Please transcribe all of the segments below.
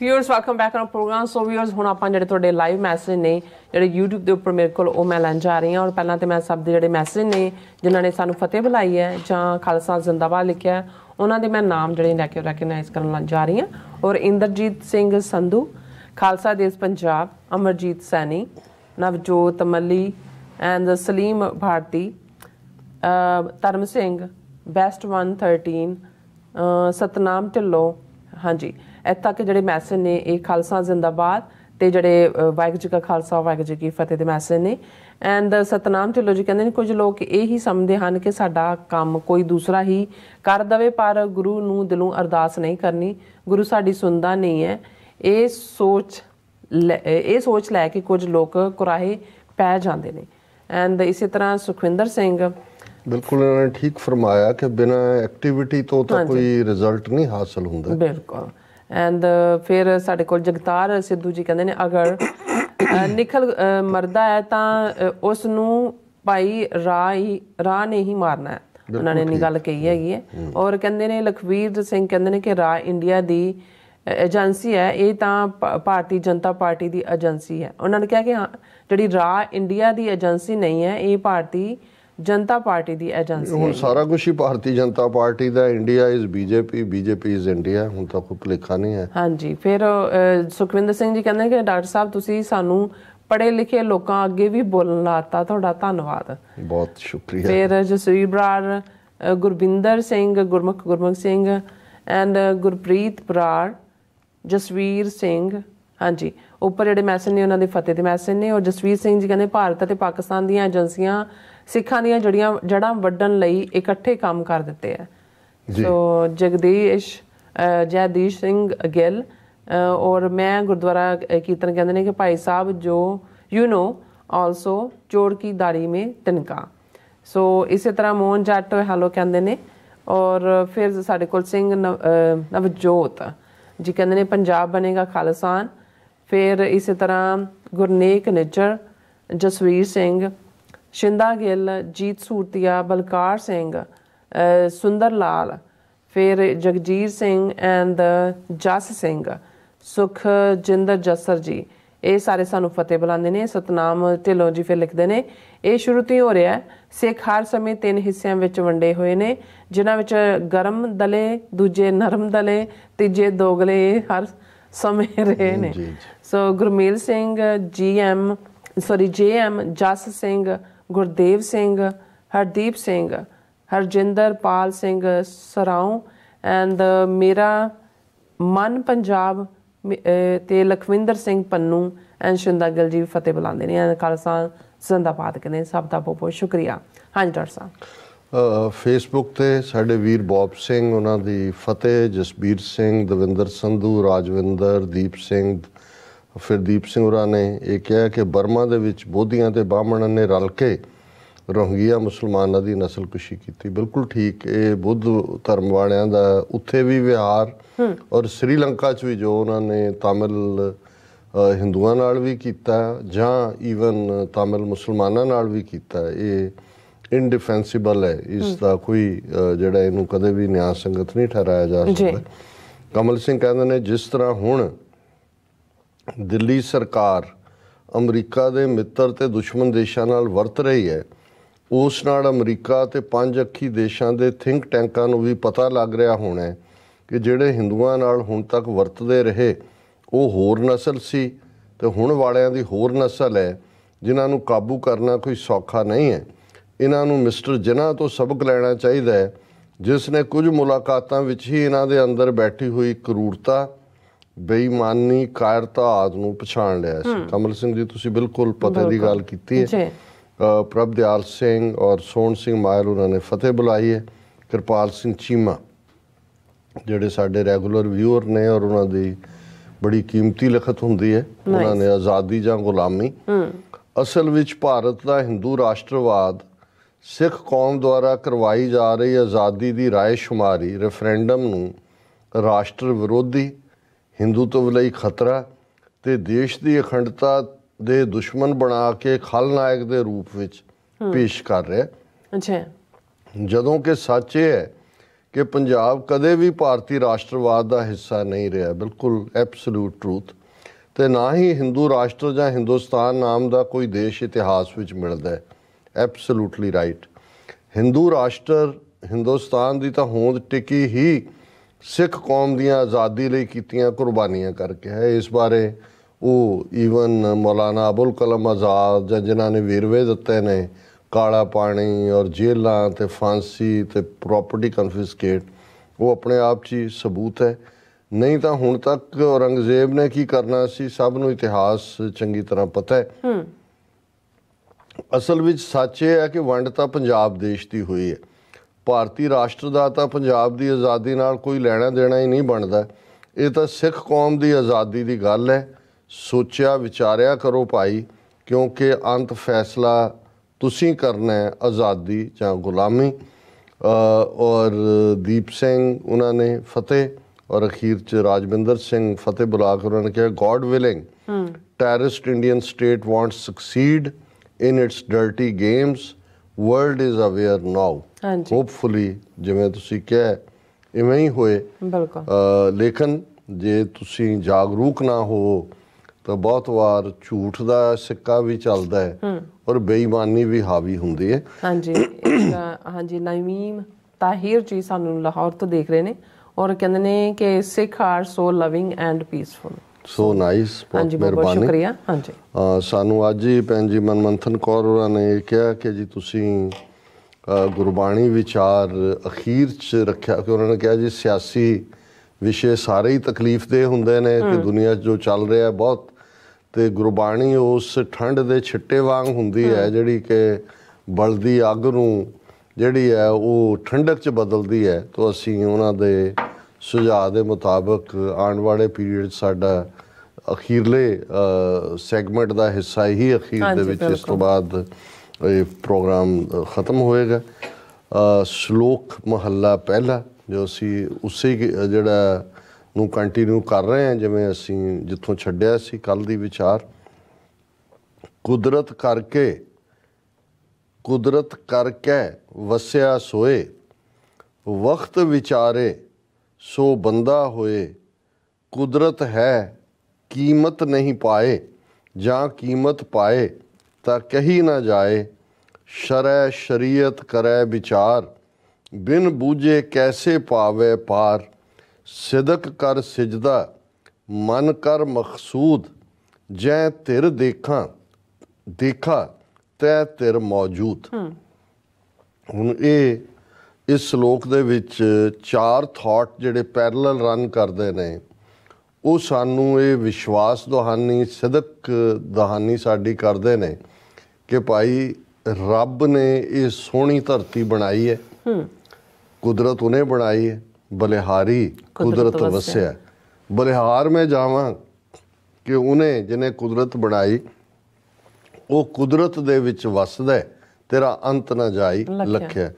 viewers welcome back on programme so viewers ਹੁਣ ਆਪਾਂ ਜਿਹੜੇ ਤੁਹਾਡੇ ਲਾਈਵ ਮੈਸੇਜ ਨੇ ਜਿਹੜੇ YouTube ਦੇ ਉੱਪਰ ਮੇਰੇ ਕੋਲ ਉਹ ਮੈਂ ਲੈਣ ਜਾ ਰਹੀ ਹਾਂ ਔਰ ਪਹਿਲਾਂ ਤੇ ਮੈਂ ਸਭ ਦੇ ਜਿਹੜੇ ਮੈਸੇਜ ਨੇ ਜਿਨ੍ਹਾਂ ਨੇ ਸਾਨੂੰ ਫਤਿਹ ਬੁਲਾਈ ਹੈ ਜਾਂ ਖਾਲਸਾ ਜ਼ਿੰਦਾਬਾਦ ਲਿਖਿਆ ਉਹਨਾਂ ਦੇ ਮੈਂ ਨਾਮ ਜਿਹੜੇ ਲੈ ਕੇ ਰੈਕਗਨਾਈਜ਼ ਕਰਨ ਲੱਗ ਜਾ ਰਹੀ ਹਾਂ ਔਰ ਇੰਦਰਜੀਤ ਸਿੰਘ ਸੰਧੂ ਖਾਲਸਾ ਦੇਸ ਪੰਜਾਬ ਅਮਰਜੀਤ ਸੈਣੀ ਨਵਜੋਤ ਮੱਲੀ ਐਂਡ ਸਲੀਮ ਭਾਰਤੀ ਧਰਮ ਸਿੰਘ ਬੈਸਟ 113 ਸਤਨਾਮ ਢਿੱਲੋਂ ਹਾਂਜੀ ਇੱਥਾ ਤੱਕ ਜਿਹੜੇ ਮੈਸੇਜ ਨੇ ਇਹ ਖਾਲਸਾ ਜ਼ਿੰਦਾਬਾਦ ਤੇ ਜਿਹੜੇ ਵਾਹਿਗੁਰੂ ਦਾ ਖਾਲਸਾ ਵਾਹਿਗੁਰੂ ਦੀ ਕੀ ਫਤਿਹ ਦੇ ਮੈਸੇਜ ਨੇ ਐਂਡ ਸਤਨਾਮ ਢਿੱਲੋਂ ਜੀ ਕਹਿੰਦੇ ਨੇ ਕੁਝ ਲੋਕ ਇਹ ਹੀ ਸਮਝਦੇ ਹਨ ਕਿ ਸਾਡਾ ਕੰਮ ਕੋਈ ਦੂਸਰਾ ਹੀ ਕਰ ਦਵੇ ਪਰ ਗੁਰੂ ਨੂੰ ਦਿਲੋਂ ਅਰਦਾਸ ਨਹੀਂ ਕਰਨੀ ਗੁਰੂ ਸਾਡੀ ਸੁਣਦਾ ਨਹੀਂ ਹੈ ਇਹ ਸੋਚ ਇਹ ਸੋਚ ਲੈ ਕੇ ਕੁਝ ਲੋਕ ਕੁਰਾਹੇ ਪੈ ਜਾਂਦੇ ਨੇ ਐਂਡ ਇਸੇ ਤਰ੍ਹਾਂ ਸੁਖਵਿੰਦਰ ਸਿੰਘ ਬਿਲਕੁਲ ਇਹਨਾਂ ਨੇ ਠੀਕ ਫਰਮਾਇਆ ਕਿ ਬਿਨਾ ਐਕਟੀਵਿਟੀ ਤੋਂ ਤਾਂ ਕੋਈ ਰਿਜ਼ਲਟ ਨਹੀਂ ਹਾਸਲ ਹੁੰਦਾ ਬਿਲਕੁਲ ਐਂਡ ਫਿਰ ਸਾਡੇ ਕੋਲ ਜਗਤਾਰ ਸਿੱਧੂ ਜੀ ਕਹਿੰਦੇ ਨੇ ਅਗਰ ਨਿਕਲ ਮਰਦਾ ਹੈ ਤਾਂ ਉਸ ਨੂੰ ਭਾਈ ਰਾਹੀ ਹੀ ਰਾਹ ਨੇ ਹੀ ਮਾਰਨਾ ਹੈ ਉਹਨਾਂ ਨੇ ਇਹ ਗੱਲ ਕਹੀ ਹੈਗੀ ਹੈ ਔਰ ਕਹਿੰਦੇ ਨੇ ਲਖਵੀਰ ਸਿੰਘ ਕਹਿੰਦੇ ਨੇ ਕਿ ਰਾਹ ਇੰਡੀਆ ਦੀ ਏਜੰਸੀ ਹੈ ਇਹ ਤਾਂ ਭਾਰਤੀ ਜਨਤਾ ਪਾਰਟੀ ਦੀ ਏਜੰਸੀ ਹੈ ਉਹਨਾਂ ਨੇ ਕਿਹਾ ਕਿ ਜਿਹੜੀ ਰਾਹ ਇੰਡੀਆ ਦੀ ਏਜੰਸੀ ਨਹੀਂ ਹੈ ਇਹ ਭਾਰਤੀ ਜਨਤਾ ਪਾਰਟੀ ਦੀ ਏਜੰਸੀ ਹੁਣ ਸਾਰਾ ਕੁਝ ਹੀ ਭਾਰਤੀ ਜਨਤਾ ਪਾਰਟੀ ਦਾ India is BJP BJP is India ਹੁਣ ਤਾਂ ਕੋਈ ਭਲੇਖਾ ਨਹੀਂ ਹੈ ਹਾਂਜੀ ਫਿਰ ਸੁਖਵਿੰਦਰ ਸਿੰਘ ਜੀ ਕਹਿੰਦੇ ਕਿ ਡਾਕਟਰ ਸਾਹਿਬ ਤੁਸੀਂ ਸਾਨੂੰ ਪੜੇ ਲਿਖੇ ਲੋਕਾਂ ਅੱਗੇ ਵੀ ਬੋਲਣ ਲਾਤਾ ਤੁਹਾਡਾ ਧੰਨਵਾਦ ਬਹੁਤ ਸ਼ੁਕਰੀਆ ਫਿਰ ਜਸਵੀਰ ਬਰਾੜ ਗੁਰਬਿੰਦਰ ਸਿੰਘ ਗੁਰਮੁਖ ਗੁਰਮੁਖ ਸਿੰਘ ਐਂਡ ਗੁਰਪ੍ਰੀਤ ਬਰਾੜ ਜਸਵੀਰ ਸਿੰਘ ਹਾਂਜੀ ਉੱਪਰ ਜਿਹੜੇ ਮੈਸੇਜ ਨੇ ਉਹਨਾਂ ਦੇ ਫਤਿਹ ਦੇ ਮੈਸੇਜ ਨੇ ਔਰ ਜਸਵੀਰ ਸਿੰਘ ਜੀ ਕਹਿੰਦੇ ਭਾਰਤ ਅਤੇ ਪਾਕਿਸਤਾਨ ਦੀਆਂ ਏਜੰਸੀਆਂ ਸਿੱਖਾਂ ਦੀਆਂ ਜੜੀਆਂ ਜੜਾਂ ਵੱਢਣ ਲਈ ਇਕੱਠੇ ਕੰਮ ਕਰ ਦਿੱਤੇ ਆ ਸੋ ਜਗਦੀਸ਼ ਜੈਦੀਸ਼ ਸਿੰਘ ਅਗਲ ਔਰ ਮੈਂ ਗੁਰਦੁਆਰਾ ਕੀਰਤਨ ਕਹਿੰਦੇ ਨੇ ਕਿ ਭਾਈ ਸਾਹਿਬ ਜੋ ਯੂ نو ਆਲਸੋ ਚੋਰ ਕੀ ਦਾੜੀ ਮੇ ਤਨਕਾ ਸੋ ਇਸੇ ਤਰ੍ਹਾਂ ਮੋਹਨ ਜੱਟ ਹੈਲੋ ਕਹਿੰਦੇ ਨੇ ਔਰ ਫਿਰ ਸਾਡੇ ਕੋਲ ਸਿੰਘ ਨਵਜੋਤ ਜੀ ਕਹਿੰਦੇ ਨੇ ਪੰਜਾਬ ਬਣੇਗਾ ਖਾਲਸਾਨ ਫਿਰ ਇਸੇ ਤਰ੍ਹਾਂ ਗੁਰਨੇਕ ਨੇਚਰ ਜਸਵੀਰ ਸਿੰਘ ਸ਼ਿੰਦਾ ਗਿੱਲ ਜੀਤ ਸੂਰਤੀਆ ਬਲਕਾਰ ਸਿੰਘ ਸੁੰਦਰ ਲਾਲ ਫਿਰ ਜਗਜੀਤ ਸਿੰਘ ਐਂਡ ਜਸ ਸਿੰਘ ਸੁਖ ਜਿੰਦਰ ਜਸਰ ਜੀ ਇਹ ਸਾਰੇ ਸਾਨੂੰ ਫਤਿਹ ਬੁਲਾਉਂਦੇ ਨੇ ਸਤਨਾਮ ਢਿੱਲੋਂ ਜੀ ਫਿਰ ਲਿਖਦੇ ਨੇ ਇਹ ਸ਼ੁਰੂ ਤੋਂ ਹੋ ਰਿਹਾ ਸਿੱਖ ਹਰ ਸਮੇਂ ਤਿੰਨ ਹਿੱਸਿਆਂ ਵਿੱਚ ਵੰਡੇ ਹੋਏ ਨੇ ਜਿਨ੍ਹਾਂ ਵਿੱਚ ਗਰਮ ਦਲੇ ਦੂਜੇ ਨਰਮ ਦਲੇ ਤੀਜੇ ਦੋਗਲੇ ਹਰ ਸਮੇਂ ਰਹੇ ਨੇ so Gurmel Singh GM sorry GM Jas Singh Gurdev Singh Hardeep Singh Harjinder Pal Singh Sarao and ਮੇਰਾ ਮਨ ਪੰਜਾਬ ਤੇ ਲਖਵਿੰਦਰ ਸਿੰਘ ਪੰਨੂ ਐਂਡ ਸ਼ਿੰਦਾਗਲ ਜੀ ਫਤਿਹ ਬੁਲਾਉਂਦੇ ਨੇ ਐਂਡ ਖਾਲਸਾ ਜ਼ਿੰਦਾਬਾਦ ਕਹਿੰਦੇ ਸਭ ਦਾ ਬਹੁਤ ਬਹੁਤ ਸ਼ੁਕਰੀਆ ਹਾਂਜੀ ਡਾਕਟਰ ਸਾਹਿਬ ਫੇਸਬੁੱਕ ਤੇ ਸਾਡੇ ਵੀਰ ਬੌਬ ਸਿੰਘ ਉਹਨਾਂ ਦੀ ਫਤਿਹ ਜਸਬੀਰ ਸਿੰਘ ਦਵਿੰਦਰ ਸੰਧੂ ਰਾਜਵਿੰਦਰ ਦੀਪ ਸਿੰਘ ਫਿਰ ਦੀਪ ਸਿੰਘ ਹੋਰਾਂ ਨੇ ਇਹ ਕਿਹਾ ਕਿ ਬਰਮਾ ਦੇ ਵਿੱਚ ਬੋਧੀਆਂ ਤੇ ਬਾਹਮਣਾਂ ਨੇ ਰਲ ਕੇ ਰੋਹਿੰਗਿਆ ਮੁਸਲਮਾਨਾਂ ਦੀ ਨਸਲਕੁਸ਼ੀ ਕੀਤੀ ਬਿਲਕੁਲ ਠੀਕ ਇਹ ਬੁੱਧ ਧਰਮ ਵਾਲਿਆਂ ਦਾ ਉੱਥੇ ਵੀ ਵਿਹਾਰ ਔਰ ਸ੍ਰੀਲੰਕਾ 'ਚ ਵੀ ਜੋ ਉਹਨਾਂ ਨੇ ਤਾਮਿਲ ਹਿੰਦੂਆਂ ਨਾਲ ਵੀ ਕੀਤਾ ਜਾਂ ਈਵਨ ਤਾਮਿਲ ਮੁਸਲਮਾਨਾਂ ਨਾਲ ਵੀ ਕੀਤਾ ਇਹ ਇਨਡਿਫੈਂਸੀਬਲ ਹੈ ਇਸ ਦਾ ਕੋਈ ਜਿਹੜਾ ਇਹਨੂੰ ਕਦੇ ਵੀ ਨਿਆਂ ਸੰਗਤ ਨਹੀਂ ਠਹਿਰਾਇਆ ਜਾ ਸਕਦਾ ਕਮਲ ਸਿੰਘ ਕਹਿੰਦੇ ਨੇ ਜਿਸ ਤਰ੍ਹਾਂ ਹੁਣ ਦਿੱਲੀ ਸਰਕਾਰ ਅਮਰੀਕਾ ਦੇ ਮਿੱਤਰ ਤੇ ਦੁਸ਼ਮਣ ਦੇਸ਼ਾਂ ਨਾਲ ਵਰਤ ਰਹੀ ਹੈ ਉਸ ਨਾਲ ਅਮਰੀਕਾ ਤੇ ਪੰਜ ਅੱਖੀ ਦੇਸ਼ਾਂ ਦੇ ਥਿੰਕ ਟੈਂਕਾਂ ਨੂੰ ਵੀ ਪਤਾ ਲੱਗ ਰਿਹਾ ਹੋਣਾ ਹੈ ਕਿ ਜਿਹੜੇ ਹਿੰਦੂਆਂ ਨਾਲ ਹੁਣ ਤੱਕ ਵਰਤਦੇ ਰਹੇ ਉਹ ਹੋਰ ਨਸਲ ਸੀ ਤੇ ਹੁਣ ਵਾਲਿਆਂ ਦੀ ਹੋਰ ਨਸਲ ਹੈ ਜਿਨ੍ਹਾਂ ਨੂੰ ਕਾਬੂ ਕਰਨਾ ਕੋਈ ਸੌਖਾ ਨਹੀਂ ਹੈ ਇਹਨਾਂ ਨੂੰ ਮਿਸਟਰ ਜਨਾ ਤੋਂ ਸਬਕ ਲੈਣਾ ਚਾਹੀਦਾ ਹੈ ਜਿਸ ਨੇ ਕੁਝ ਮੁਲਾਕਾਤਾਂ ਵਿੱਚ ਹੀ ਇਹਨਾਂ ਦੇ ਅੰਦਰ ਬੈਠੀ ਹੋਈ ਕਰੂਰਤਾ ਬੇਈਮਾਨੀ ਕਾਇਰਤਾ ਆਦ ਨੂੰ ਪਛਾਣ ਲਿਆ ਸੀ ਕਮਲ ਸਿੰਘ ਜੀ ਤੁਸੀਂ ਬਿਲਕੁਲ ਪਤੇ ਦੀ ਗੱਲ ਕੀਤੀ ਹੈ ਪ੍ਰਭ ਪ੍ਰਭਦਿਆਲ ਸਿੰਘ ਔਰ ਸੋਹਣ ਸਿੰਘ ਮਾਇਲ ਉਹਨਾਂ ਨੇ ਫਤਿਹ ਬੁਲਾਈ ਹੈ ਕਿਰਪਾਲ ਸਿੰਘ ਚੀਮਾ ਜਿਹੜੇ ਸਾਡੇ ਰੈਗੂਲਰ ਵਿਊਅਰ ਨੇ ਔਰ ਉਹਨਾਂ ਦੀ ਬੜੀ ਕੀਮਤੀ ਲਖਤ ਹੁੰਦੀ ਹੈ ਉਹਨਾਂ ਨੇ ਆਜ਼ਾਦੀ ਜਾਂ ਗੁਲਾਮੀ ਅਸਲ ਵਿੱਚ ਭਾਰਤ ਦਾ ਹਿੰਦੂ ਰਾਸ਼ਟਰਵਾਦ ਸਿੱਖ ਕੌਮ ਦੁਆਰਾ ਕਰਵਾਈ ਜਾ ਰਹੀ ਆਜ਼ਾਦੀ ਦੀ رائے ਸ਼ੁਮਾਰੀ ਰੈਫਰੈਂਡਮ ਨੂੰ ਰਾਸ਼ਟਰ ਵਿਰੋਧੀ ਹਿੰਦੂ ਤੋਂ ਲਈ ਖਤਰਾ ਤੇ ਦੇਸ਼ ਦੀ ਅਖੰਡਤਾ ਦੇ ਦੁਸ਼ਮਣ ਬਣਾ ਕੇ ਖਲਨਾਇਕ ਦੇ ਰੂਪ ਵਿੱਚ ਪੇਸ਼ ਕਰ ਰਿਹਾ ਅੱਛਾ ਜਦੋਂ ਕਿ ਸੱਚ ਇਹ ਹੈ ਕਿ ਪੰਜਾਬ ਕਦੇ ਵੀ ਭਾਰਤੀ ਰਾਸ਼ਟਰਵਾਦ ਦਾ ਹਿੱਸਾ ਨਹੀਂ ਰਿਹਾ ਬਿਲਕੁਲ ਐਬਸੋਲੂਟ ਟਰੂਥ ਤੇ ਨਾ ਹੀ ਹਿੰਦੂ ਰਾਸ਼ਟਰ ਜਾਂ ਹਿੰਦੁਸਤਾਨ ਨਾਮ ਦਾ ਕੋਈ ਦੇਸ਼ ਇਤਿਹਾਸ ਵਿੱਚ ਮਿਲਦਾ ਹੈ ਐਬਸੋਲੂਟਲੀ ਰਾਈਟ ਹਿੰਦੂ ਰਾਸ਼ਟਰ ਹਿੰਦੁਸਤਾਨ ਦੀ ਤਾਂ ਹੋਂਦ ਟਿਕੀ ਹੀ ਸਿੱਖ ਕੌਮ ਦੀਆਂ ਆਜ਼ਾਦੀ ਲਈ ਕੀਤੀਆਂ ਕੁਰਬਾਨੀਆਂ ਕਰਕੇ ਹੈ ਇਸ ਬਾਰੇ ਉਹ ਈਵਨ ਮੌਲਾਨਾ ਅਬੁਲ ਕਲਮ ਆਜ਼ਾਦ ਜਾਂ ਜਿਨ੍ਹਾਂ ਨੇ ਵੀਰਵੇ ਦਿੱਤੇ ਨੇ ਕਾਲਾ ਪਾਣੀ ਔਰ ਜੇਲਾਂ ਤੇ ਫਾਂਸੀ ਤੇ ਪ੍ਰਾਪਰਟੀ ਕਨਫਿਸਕੇਟ ਉਹ ਆਪਣੇ ਆਪ 'ਚ ਹੀ ਸਬੂਤ ਹੈ ਨਹੀਂ ਤਾਂ ਹੁਣ ਤੱਕ ਔਰੰਗਜ਼ੇਬ ਨੇ ਕੀ ਕਰਨਾ ਸੀ ਸਭ ਨੂੰ ਇਤਿਹਾਸ ਚੰਗੀ ਤਰ੍ਹਾਂ ਪਤਾ ਹੈ ਅਸਲ ਵਿੱਚ ਸੱਚ ਇਹ ਹੈ ਕਿ ਵੰਡ ਤਾਂ ਪੰਜਾਬ ਦੇਸ਼ ਦੀ ਹੋਈ ਹੈ ਭਾਰਤੀ ਰਾਸ਼ਟਰ ਦਾ ਤਾਂ ਪੰਜਾਬ ਦੀ ਆਜ਼ਾਦੀ ਨਾਲ ਕੋਈ ਲੈਣਾ ਦੇਣਾ ਹੀ ਨਹੀਂ ਬਣਦਾ ਇਹ ਤਾਂ ਸਿੱਖ ਕੌਮ ਦੀ ਆਜ਼ਾਦੀ ਦੀ ਗੱਲ ਹੈ ਸੋਚਿਆ ਵਿਚਾਰਿਆ ਕਰੋ ਭਾਈ ਕਿਉਂਕਿ ਅੰਤ ਫੈਸਲਾ ਤੁਸੀਂ ਕਰਨਾ ਹੈ ਆਜ਼ਾਦੀ ਜਾਂ ਗੁਲਾਮੀ ਔਰ ਦੀਪ ਸਿੰਘ ਉਹਨਾਂ ਨੇ ਫਤਿਹ ਔਰ ਅਖੀਰ ਚ ਰਾਜਵਿੰਦਰ ਸਿੰਘ ਫਤਿਹ ਬੁਲਾ ਕੇ ਉਹਨਾਂ ਨੇ ਕਿਹਾ God willing terrorist Indian state wants succeed in its dirty games world is aware now hopefully ਜਿਵੇਂ ਤੁਸੀਂ ਕਿਹਾ ਇਵੇਂ ਹੀ ਹੋਏ ਬਿਲਕੁਲ ਲੇਕਿਨ ਜੇ ਤੁਸੀਂ ਜਾਗਰੂਕ ਨਾ ਹੋ ਤਾਂ ਬਹੁਤ ਵਾਰ ਝੂਠ ਦਾ ਸਿੱਕਾ ਵੀ ਚੱਲਦਾ ਹੈ ਔਰ ਬੇਈਮਾਨੀ ਵੀ ਹਾਵੀ ਹੁੰਦੀ ਹੈ ਹਾਂਜੀ ਹਾਂਜੀ ਨਵੀਮ ਤਾਹਿਰ ਜੀ ਸਾਨੂੰ ਲਾਹੌਰ ਤੋਂ ਦੇਖ ਰਹੇ ਨੇ ਔਰ ਕਹਿੰਦੇ ਨੇ ਕਿ Sikh are so loving and peaceful so nice ਬਹੁਤ ਮਿਹਰਬਾਨੀ ਸ਼ੁਕਰੀਆ ਹਾਂਜੀ ਸਾਨੂੰ ਅੱਜ ਹੀ ਭੈਣ ਜੀ ਮਨਮੰਥਨ ਕੌਰ ਹੋਰਾਂ ਨੇ ਇਹ ਕਿਹਾ ਕਿ ਜੀ ਤੁਸੀਂ ਗੁਰਬਾਣੀ ਵਿਚਾਰ ਅਖੀਰ ਚ ਰੱਖਿਆ ਕਿ ਉਹਨਾਂ ਨੇ ਕਿਹਾ ਜੀ ਸਿਆਸੀ ਵਿਸ਼ੇ ਸਾਰੇ ਹੀ ਤਕਲੀਫ ਦੇ ਹੁੰਦੇ ਨੇ ਕਿ ਦੁਨੀਆ ਜੋ ਚੱਲ ਰਿਹਾ ਹੈ ਬਹੁਤ ਤੇ ਗੁਰਬਾਣੀ ਉਸ ਠੰਡ ਦੇ ਛਿੱਟੇ ਵਾਂਗ ਹੁੰਦੀ ਹੈ ਜਿਹੜੀ ਕਿ ਬਲਦੀ ਅੱਗ ਨੂੰ ਜਿਹੜੀ ਹੈ ਉਹ ਠੰਡਕ 'ਚ ਬਦਲਦੀ ਹੈ ਤੋਂ ਅਸੀਂ ਉਹਨਾਂ ਦੇ ਸੁਝਾਅ ਦੇ ਮੁਤਾਬਕ ਆਉਣ ਵਾਲੇ ਪੀਰੀਅਡ ਸਾਡਾ ਅਖੀਰਲੇ ਸੈਗਮੈਂਟ ਦਾ ਹਿੱਸਾ ਹੀ ਅਖੀਰ ਦੇ ਵਿੱਚ ਇਸ ਤੋਂ ਬਾਅਦ ਇਹ ਪ੍ਰੋਗਰਾਮ ਖਤਮ ਹੋਏਗਾ ਸ਼ਲੋਕ ਮਹੱਲਾ ਪਹਿਲਾ ਜੋ ਅਸੀਂ ਉਸੇ ਜਿਹੜਾ ਨੂੰ ਕੰਟੀਨਿਊ ਕਰ ਰਹੇ ਹਾਂ ਜਿਵੇਂ ਅਸੀਂ ਜਿੱਥੋਂ ਛੱਡਿਆ ਸੀ ਕੱਲ ਦੀ ਵਿਚਾਰ ਕੁਦਰਤ ਕਰਕੇ ਕੁਦਰਤ ਕਰਕੇ ਵਸਿਆ ਸੋਏ ਵਕਤ ਵਿਚਾਰੇ ਸੋ ਬੰਦਾ ਹੋਏ ਕੁਦਰਤ ਹੈ ਕੀਮਤ ਨਹੀਂ ਪਾਏ ਜਾਂ ਕੀਮਤ ਪਾਏ ਤਾਂ ਕਹੀ ਨਾ ਜਾਏ ਸ਼ਰੈ ਸ਼ਰੀਅਤ ਕਰੈ ਵਿਚਾਰ ਬਿਨ ਬੂਝੇ ਕੈਸੇ ਪਾਵੇ ਪਾਰ ਸਿਦਕ ਕਰ ਸਜਦਾ ਮਨ ਕਰ ਮਖਸੂਦ ਜੈ ਤਿਰ ਦੇਖਾਂ ਦੇਖਾ ਤੈ ਤਿਰ ਮੌਜੂਦ ਹੁਣ ਇਹ ਇਸ ਸ਼ਲੋਕ ਦੇ ਵਿੱਚ ਚਾਰ ਥਾਟ ਜਿਹੜੇ ਪੈਰਲਲ ਰਨ ਕਰਦੇ ਨੇ ਉਹ ਸਾਨੂੰ ਇਹ ਵਿਸ਼ਵਾਸ ਦੁਹਾਨੀ ਸਦਕ ਦੁਹਾਨੀ ਸਾਡੀ ਕਰਦੇ ਨੇ ਕਿ ਭਾਈ ਰੱਬ ਨੇ ਇਹ ਸੋਹਣੀ ਧਰਤੀ ਬਣਾਈ ਹੈ ਹੂੰ ਕੁਦਰਤ ਉਹਨੇ ਬਣਾਈ ਹੈ ਬਲਿਹਾਰੀ ਕੁਦਰਤ ਵਸਿਆ ਬਲਿਹਾਰ ਮੈਂ ਜਾਵਾਂ ਕਿ ਉਹਨੇ ਜਿਹਨੇ ਕੁਦਰਤ ਬਣਾਈ ਉਹ ਕੁਦਰਤ ਦੇ ਵਿੱਚ ਵਸਦਾ ਤੇਰਾ ਅੰਤ ਨਾ ਜਾਈ ਲਖਿਆ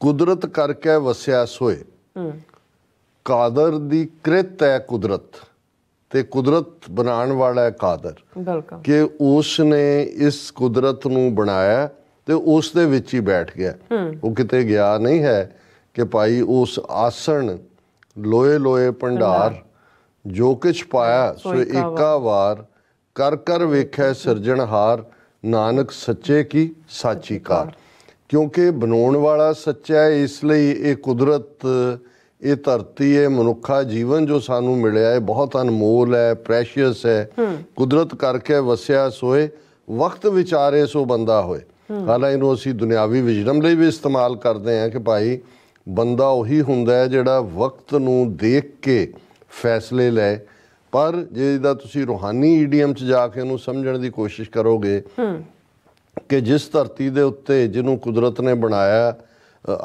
ਕੁਦਰਤ ਕਰਕੇ ਵਸਿਆ ਸੋਏ ਕਾਦਰ ਦੀ ਕ੍ਰਿਤ ਹੈ ਕੁਦਰਤ ਤੇ ਕੁਦਰਤ ਬਣਾਉਣ ਵਾਲਾ ਹੈ ਕਾਦਰ ਬਿਲਕੁਲ ਕਿ ਉਸ ਨੇ ਇਸ ਕੁਦਰਤ ਨੂੰ ਬਣਾਇਆ ਤੇ ਉਸ ਦੇ ਵਿੱਚ ਹੀ ਬੈਠ ਗਿਆ ਉਹ ਕਿਤੇ ਗਿਆ ਨਹੀਂ ਹੈ ਕਿ ਭਾਈ ਉਸ ਆਸਣ ਲੋਏ ਲੋਏ ਭੰਡਾਰ ਜੋ ਕਿਛ ਪਾਇਆ ਸੋ ਇੱਕਾ ਵਾਰ ਕਰ ਕਰ ਵੇਖੈ ਸਿਰਜਣਹਾਰ ਨਾਨਕ ਸੱਚੇ ਕੀ ਸਾਚੀ ਕਾਰ ਕਿਉਂਕਿ ਬਣਾਉਣ ਵਾਲਾ ਸੱਚਾ ਹੈ ਇਸ ਲਈ ਇਹ ਕੁਦਰਤ ਇਹ ਧਰਤੀ ਇਹ ਮਨੁੱਖਾ ਜੀਵਨ ਜੋ ਸਾਨੂੰ ਮਿਲਿਆ ਹੈ ਬਹੁਤ ਅਨਮੋਲ ਹੈ ਪ੍ਰੈਸ਼ੀਅਸ ਹੈ ਕੁਦਰਤ ਕਰਕੇ ਵਸਿਆ ਸੋਏ ਵਕਤ ਵਿਚਾਰੇ ਸੋ ਬੰਦਾ ਹੋਏ ਹਾਲਾਂ ਇਹਨੂੰ ਅਸੀਂ ਦੁਨਿਆਵੀ ਵਿਜਡਮ ਲਈ ਵੀ ਇਸਤੇਮਾਲ ਕਰਦੇ ਹਾਂ ਕਿ ਭਾਈ ਬੰਦਾ ਉਹੀ ਹੁੰਦਾ ਹੈ ਜਿਹੜਾ ਵਕਤ ਨੂੰ ਦੇਖ ਕੇ ਫੈਸਲੇ ਲਏ ਪਰ ਜੇ ਇਹਦਾ ਤੁਸੀਂ ਰੋਹਾਨੀ ਈਡੀਐਮ ਚ ਜਾ ਕੇ ਉਹਨੂੰ ਸਮਝਣ ਦੀ ਕੋਸ਼ਿਸ਼ ਕਰੋਗੇ ਕਿ ਜਿਸ ਧਰਤੀ ਦੇ ਉੱਤੇ ਜਿਹਨੂੰ ਕੁਦਰਤ ਨੇ ਬਣਾਇਆ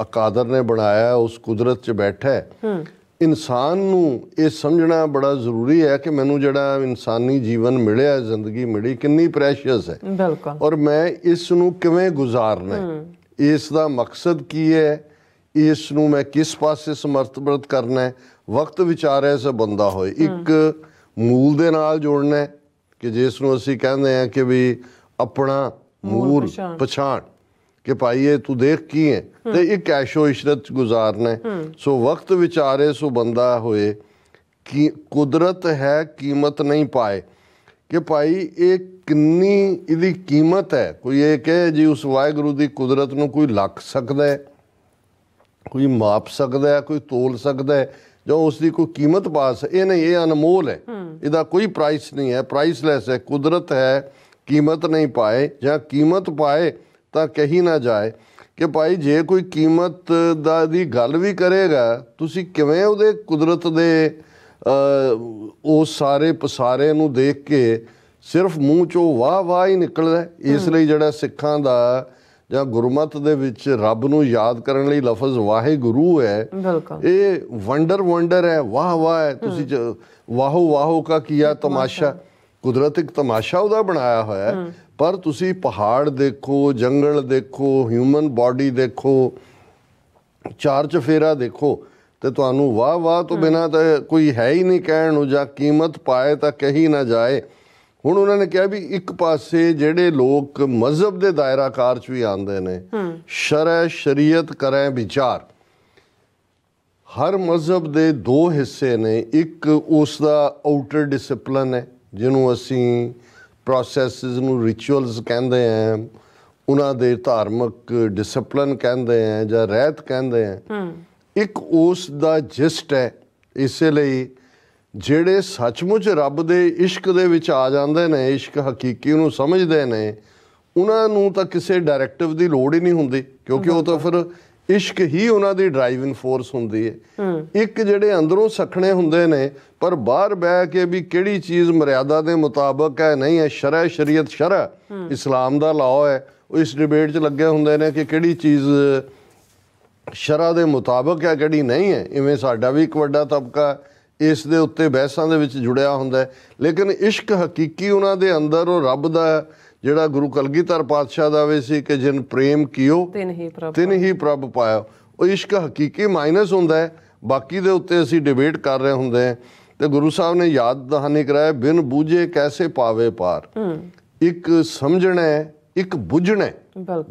ਅਕਾਦਰ ਨੇ ਬਣਾਇਆ ਉਸ ਕੁਦਰਤ 'ਚ ਬੈਠਾ ਹੈ ਇਨਸਾਨ ਨੂੰ ਇਹ ਸਮਝਣਾ ਬੜਾ ਜ਼ਰੂਰੀ ਹੈ ਕਿ ਮੈਨੂੰ ਜਿਹੜਾ ਇਨਸਾਨੀ ਜੀਵਨ ਮਿਲਿਆ ਜ਼ਿੰਦਗੀ ਮਿਲੀ ਕਿੰਨੀ ਪ੍ਰੈਸ਼ੀਅਸ ਹੈ ਬਿਲਕੁਲ ਔਰ ਮੈਂ ਇਸ ਨੂੰ ਕਿਵੇਂ ਗੁਜ਼ਾਰਨਾ ਹੈ ਇਸ ਦਾ ਮਕਸਦ ਕੀ ਹੈ ਇਸ ਨੂੰ ਮੈਂ ਕਿਸ ਪਾਸੇ ਸਮਰਤਬਰਤ ਕਰਨਾ ਹੈ ਵਕਤ ਵਿਚਾਰਿਆ ਸੇ ਬੰਦਾ ਹੋਏ ਇੱਕ ਮੂਲ ਦੇ ਨਾਲ ਜੋੜਨਾ ਹੈ ਕਿ ਜਿਸ ਨੂੰ ਅਸੀਂ ਕਹਿੰਦੇ ਆ ਕਿ ਵੀ ਆਪਣਾ ਮੂਲ ਪਛਾਣ ਕਿ ਭਾਈ ਇਹ ਤੂੰ ਦੇਖ ਕੀ ਹੈ ਤੇ ਇਹ ਕੈਸ਼ੋ ਇਸ਼ਰਤ ਗੁਜ਼ਾਰਨੇ ਸੋ ਵਕਤ ਵਿਚਾਰੇ ਸੋ ਬੰਦਾ ਹੋਏ ਕਿ ਕੁਦਰਤ ਹੈ ਕੀਮਤ ਨਹੀਂ ਪਾਏ ਕਿ ਭਾਈ ਇਹ ਕਿੰਨੀ ਇਹਦੀ ਕੀਮਤ ਹੈ ਕੋਈ ਇਹ ਕਹੇ ਜੀ ਉਸ ਵਾਹਿਗੁਰੂ ਦੀ ਕੁਦਰਤ ਨੂੰ ਕੋਈ ਲੱਖ ਸਕਦਾ ਹੈ ਕੋਈ ਮਾਪ ਸਕਦਾ ਹੈ ਕੋਈ ਤੋਲ ਸਕਦਾ ਹੈ ਜੋ ਉਸ ਦੀ ਕੋਈ ਕੀਮਤ ਪਾਸ ਇਹ ਨਹੀਂ ਇਹ ਅਨਮੋਲ ਹੈ ਇਹਦਾ ਕੋਈ ਪ੍ਰਾਈਸ ਨਹੀਂ ਹੈ ਪ੍ਰਾਈਸਲੈਸ ਹੈ ਕੁਦਰਤ ਹੈ ਕੀਮਤ ਨਹੀਂ ਪਾਏ ਜਾਂ ਕੀਮਤ ਪਾਏ ਤਾਂ ਕਹੀ ਨਾ ਜਾਏ ਕਿ ਭਾਈ ਜੇ ਕੋਈ ਕੀਮਤ ਦਾ ਦੀ ਗੱਲ ਵੀ ਕਰੇਗਾ ਤੁਸੀਂ ਕਿਵੇਂ ਉਹਦੇ ਕੁਦਰਤ ਦੇ ਉਹ ਸਾਰੇ ਪਸਾਰੇ ਨੂੰ ਦੇਖ ਕੇ ਸਿਰਫ ਮੂੰਹ ਚੋਂ ਵਾਹ ਵਾਹ ਹੀ ਨਿਕਲਦਾ ਇਸ ਲਈ ਜਿਹੜਾ ਸਿੱਖਾਂ ਦਾ ਜਾਂ ਗੁਰਮਤ ਦੇ ਵਿੱਚ ਰੱਬ ਨੂੰ ਯਾਦ ਕਰਨ ਲਈ ਲਫ਼ਜ਼ ਵਾਹਿਗੁਰੂ ਹੈ ਇਹ ਵੰਡਰ ਵੰਡਰ ਹੈ ਵਾਹ ਵਾਹ ਹੈ ਤੁਸੀਂ ਵਾਹੋ ਵਾਹੋ ਕਾ ਕੀਆ ਤਮਾਸ਼ਾ ਕੁਦਰਤ ਇੱਕ ਤਮਾਸ਼ਾ ਉਹਦਾ ਬਣਾਇਆ ਹੋਇਆ ਹੈ ਪਰ ਤੁਸੀਂ ਪਹਾੜ ਦੇਖੋ ਜੰਗਲ ਦੇਖੋ ਹਿਊਮਨ ਬਾਡੀ ਦੇਖੋ ਚਾਰ ਚਫੇਰਾ ਦੇਖੋ ਤੇ ਤੁਹਾਨੂੰ ਵਾਹ ਵਾਹ ਤੋਂ ਬਿਨਾ ਤਾਂ ਕੋਈ ਹੈ ਹੀ ਨਹੀਂ ਕਹਿਣ ਨੂੰ ਜਾਂ ਕੀਮਤ ਪਾਏ ਤਾਂ ਕਹੀ ਨਾ ਜਾਏ ਹੁਣ ਉਹਨਾਂ ਨੇ ਕਿਹਾ ਵੀ ਇੱਕ ਪਾਸੇ ਜਿਹੜੇ ਲੋਕ ਮਜ਼ਹਬ ਦੇ ਦਾਇਰਾਕਾਰ ਚ ਵੀ ਆਉਂਦੇ ਨੇ ਸ਼ਰਅ ਸ਼ਰੀਅਤ ਕਰੇ ਵਿਚਾਰ ਹਰ ਮਜ਼ਹਬ ਦੇ ਦੋ ਹਿੱਸੇ ਨੇ ਇੱਕ ਉਸ ਦਾ ਆਊਟਰ ਡਿਸਪਲਿਨ ਹੈ ਜਿਹਨੂੰ ਅਸੀਂ ਪ੍ਰੋਸੈਸਸ ਨੂੰ ਰਿਚੁਅਲਸ ਕਹਿੰਦੇ ਆ ਉਹਨਾਂ ਦੇ ਧਾਰਮਿਕ ਡਿਸਪਲਿਨ ਕਹਿੰਦੇ ਆ ਜਾਂ ਰਹਿਤ ਕਹਿੰਦੇ ਆ ਇੱਕ ਉਸ ਦਾ ਜਿਸਟ ਹੈ ਇਸੇ ਲਈ ਜਿਹੜੇ ਸੱਚਮੁੱਚ ਰੱਬ ਦੇ ਇਸ਼ਕ ਦੇ ਵਿੱਚ ਆ ਜਾਂਦੇ ਨੇ ਇਸ਼ਕ ਹਕੀਕੀ ਨੂੰ ਸਮਝਦੇ ਨੇ ਉਹਨਾਂ ਨੂੰ ਤਾਂ ਕਿਸੇ ਡਾਇਰੈਕਟਿਵ ਦੀ ਲੋੜ ਹੀ ਨਹੀਂ ਹੁੰਦੀ ਕਿਉਂਕਿ ਉਹ ਤਾਂ ਫਿਰ ਇਸ਼ਕ ਹੀ ਉਹਨਾਂ ਦੀ ਡਰਾਈਵਿੰਗ ਫੋਰਸ ਹੁੰਦੀ ਹੈ ਇੱਕ ਜਿਹੜੇ ਅੰਦਰੋਂ ਸਖਣੇ ਹੁੰਦੇ ਨੇ ਪਰ ਬਾਹਰ ਬਹਿ ਕੇ ਵੀ ਕਿਹੜੀ ਚੀਜ਼ ਮਰਿਆਦਾ ਦੇ ਮੁਤਾਬਕ ਹੈ ਨਹੀਂ ਹੈ ਸ਼ਰਅ ਸ਼ਰੀਅਤ ਸ਼ਰਅ ਇਸਲਾਮ ਦਾ ਲਾਅ ਹੈ ਉਹ ਇਸ ਡਿਬੇਟ 'ਚ ਲੱਗੇ ਹੁੰਦੇ ਨੇ ਕਿ ਕਿਹੜੀ ਚੀਜ਼ ਸ਼ਰਅ ਦੇ ਮੁਤਾਬਕ ਹੈ ਕਿਹੜੀ ਨਹੀਂ ਹੈ ਇਵੇਂ ਸਾਡਾ ਵੀ ਇੱਕ ਵੱਡਾ ਤਬਕਾ ਇਸ ਦੇ ਉੱਤੇ ਬਹਿਸਾਂ ਦੇ ਵਿੱਚ ਜੁੜਿਆ ਹੁੰਦਾ ਹੈ ਲੇਕਿਨ ਇਸ਼ਕ ਹਕੀਕੀ ਉਹਨਾਂ ਦੇ ਅੰਦਰ ਉਹ ਰੱਬ ਦਾ ਜਿਹੜਾ ਗੁਰੂ ਕਲਗੀਧਰ ਪਾਤਸ਼ਾਹ ਦਾ ਵੇ ਸੀ ਕਿ ਜਿਨ ਪ੍ਰੇਮ ਕੀਓ ਤਿਨ ਹੀ ਪ੍ਰਭ ਪਾਇਓ ਹੀ ਪ੍ਰਭ ਉਹ ਇਸ਼ਕ ਹਕੀਕੀ ਮਾਈਨਸ ਹੁੰਦਾ ਹੈ ਬਾਕੀ ਦੇ ਉੱਤੇ ਅਸੀਂ ਡਿਬੇਟ ਕਰ ਰਹੇ ਹੁੰਦੇ ਹਾਂ ਤੇ ਗੁਰੂ ਸਾਹਿਬ ਨੇ ਯਾਦ ਦਹਾਨੀ ਕਰਾਇਆ ਬਿਨ ਬੂਝੇ ਕੈਸੇ ਪਾਵੇ ਪਾਰ ਇੱਕ ਸਮਝਣਾ ਹੈ ਇੱਕ ਬੁੱਝਣਾ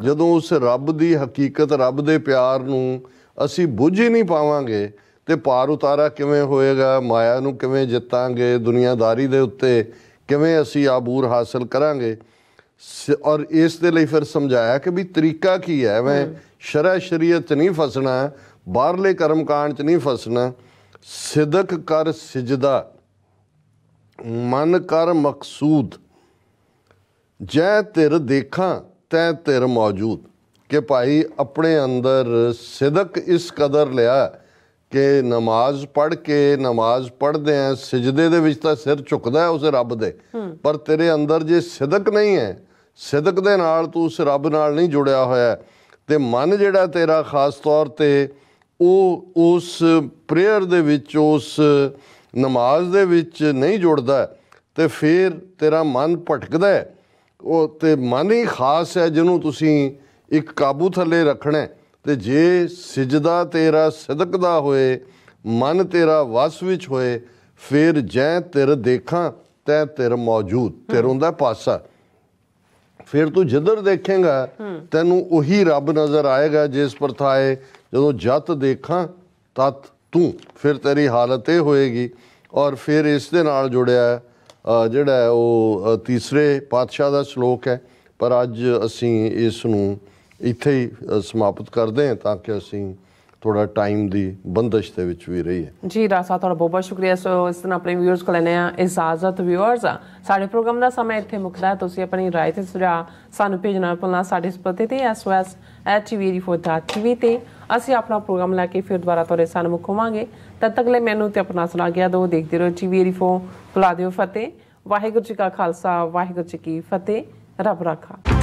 ਜਦੋਂ ਉਸ ਰੱਬ ਦੀ ਹਕੀਕਤ ਰੱਬ ਦੇ ਪਿਆਰ ਨੂੰ ਅਸੀਂ ਬੁੱਝ ਹੀ ਨਹੀਂ ਪਾਵਾਂਗੇ ਤੇ ਪਾਰ ਉਤਾਰਾ ਕਿਵੇਂ ਹੋਏਗਾ ਮਾਇਆ ਨੂੰ ਕਿਵੇਂ ਜਿੱਤਾਂਗੇ ਦੁਨੀਆਦਾਰੀ ਦੇ ਉੱਤੇ ਕਿਵੇਂ ਅਸੀਂ ਆਬੂਰ ਹਾਸਲ ਕਰਾਂਗੇ ਔਰ ਇਸ ਦੇ ਲਈ ਫਿਰ ਸਮਝਾਇਆ ਕਿ ਵੀ ਤਰੀਕਾ ਕੀ ਹੈ ਮੈਂ ਸ਼ਰਅ ਸ਼ਰੀਅਤ ਨਹੀਂ ਫਸਣਾ ਬਾਹਰਲੇ ਕਰਮਕਾਂਡ ਚ ਨਹੀਂ ਫਸਣਾ ਸਿਦਕ ਕਰ ਸਜਦਾ ਮਨ ਕਰ ਮਕਸੂਦ ਜੈ ਤੇਰ ਦੇਖਾਂ ਤੈ ਤੇਰ ਮੌਜੂਦ ਕਿ ਭਾਈ ਆਪਣੇ ਅੰਦਰ ਸਿਦਕ ਇਸ ਕਦਰ ਲਿਆ ਕਿ ਨਮਾਜ਼ ਪੜ ਕੇ ਨਮਾਜ਼ ਪੜਦੇ ਆ ਸਜਦੇ ਦੇ ਵਿੱਚ ਤਾਂ ਸਿਰ ਝੁਕਦਾ ਹੈ ਉਸ ਰੱਬ ਦੇ ਪਰ ਤੇਰੇ ਅੰਦਰ ਜੇ ਸਿਦਕ ਨਹੀਂ ਹੈ ਸਿਦਕ ਦੇ ਨਾਲ ਤੂੰ ਉਸ ਰੱਬ ਨਾਲ ਨਹੀਂ ਜੁੜਿਆ ਹੋਇਆ ਤੇ ਮਨ ਜਿਹੜਾ ਤੇਰਾ ਖਾਸ ਤੌਰ ਤੇ ਉਹ ਉਸ ਪ੍ਰੇਅਰ ਦੇ ਵਿੱਚ ਉਸ ਨਮਾਜ਼ ਦੇ ਵਿੱਚ ਨਹੀਂ ਜੁੜਦਾ ਤੇ ਫਿਰ ਤੇਰਾ ਮਨ ਭਟਕਦਾ ਹੈ ਉਹ ਤੇ ਮਨ ਹੀ ਖਾਸ ਹੈ ਜਿਹਨੂੰ ਤੁਸੀਂ ਇੱਕ ਕਾਬੂ ਥੱਲੇ ਰੱਖਣਾ ਤੇ ਜੇ ਸਜਦਾ ਤੇਰਾ ਸਦਕ ਦਾ ਹੋਏ ਮਨ ਤੇਰਾ ਵਸ ਵਿੱਚ ਹੋਏ ਫਿਰ ਜੈ ਤੇਰ ਦੇਖਾਂ ਤੈ ਤੇਰ ਮੌਜੂਦ ਤੇਰੋਂ ਦਾ ਪਾਸਾ ਫਿਰ ਤੂੰ ਜਿੱਧਰ ਦੇਖੇਗਾ ਤੈਨੂੰ ਉਹੀ ਰੱਬ ਨਜ਼ਰ ਆਏਗਾ ਜਿਸ ਪਰਥਾਏ ਜਦੋਂ ਜਤ ਦੇਖਾਂ ਤਤ ਤੂੰ ਫਿਰ ਤੇਰੀ ਹਾਲਤ ਇਹ ਹੋਏਗੀ ਔਰ ਫਿਰ ਇਸ ਦੇ ਨਾਲ ਜੁੜਿਆ ਜਿਹੜਾ ਉਹ ਤੀਸਰੇ ਪਾਤਸ਼ਾਹ ਦਾ ਸ਼ਲੋਕ ਹੈ ਪਰ ਅੱਜ ਅਸੀਂ ਇਸ ਨੂੰ ਇੱਥੇ ਹੀ ਸਮਾਪਤ ਕਰਦੇ ਹਾਂ ਤਾਂ ਕਿ ਅਸੀਂ ਥੋੜਾ ਟਾਈਮ ਦੀ ਬੰਦਸ਼ ਦੇ ਵਿੱਚ ਵੀ ਰਹੀ ਹੈ ਜੀ ਰਾਸਾ ਤੁਹਾਡਾ ਬਹੁਤ ਬਹੁਤ ਸ਼ੁਕਰੀਆ ਸੋ ਇਸ ਤਰ੍ਹਾਂ ਆਪਣੇ ਵਿਊਅਰਸ ਕੋ ਲੈਣੇ ਆ ਇਜਾਜ਼ਤ ਵਿਊਅਰਸ ਸਾਡੇ ਪ੍ਰੋਗਰਾਮ ਦਾ ਸਮਾਂ ਇੱਥੇ ਮੁਕਦਾ ਹੈ ਤੁਸੀਂ ਆਪਣੀ ਰਾਏ ਤੇ ਸੁਝਾਅ ਸਾਨੂੰ ਭੇਜਣਾ ਭੁੱਲਣਾ ਸਾਡੇ ਸਪਤੇ ਤੇ sos@tv4.tv ਤੇ ਅਸੀਂ ਆਪਣਾ ਪ੍ਰੋਗਰਾਮ ਲੈ ਕੇ ਫਿਰ ਦੁਬਾਰਾ ਤੁਹਾਡੇ ਸਾਹਮਣੇ ਮੁਖਵਾਂਗੇ ਤਦ ਤੱਕ ਲਈ ਮੈਨੂੰ ਤੇ ਆਪਣਾ ਸੁਣਾ ਗਿਆ ਦੋ ਦੇਖਦੇ ਰਹੋ tvr4 ਭੁਲਾ ਦਿਓ ਫਤਿਹ ਵਾਹਿਗੁਰੂ ਜੀ ਕਾ ਖਾਲਸਾ ਵਾਹਿਗੁਰੂ ਜੀ ਕੀ ਫਤਿਹ ਰੱਬ ਰਾਖਾ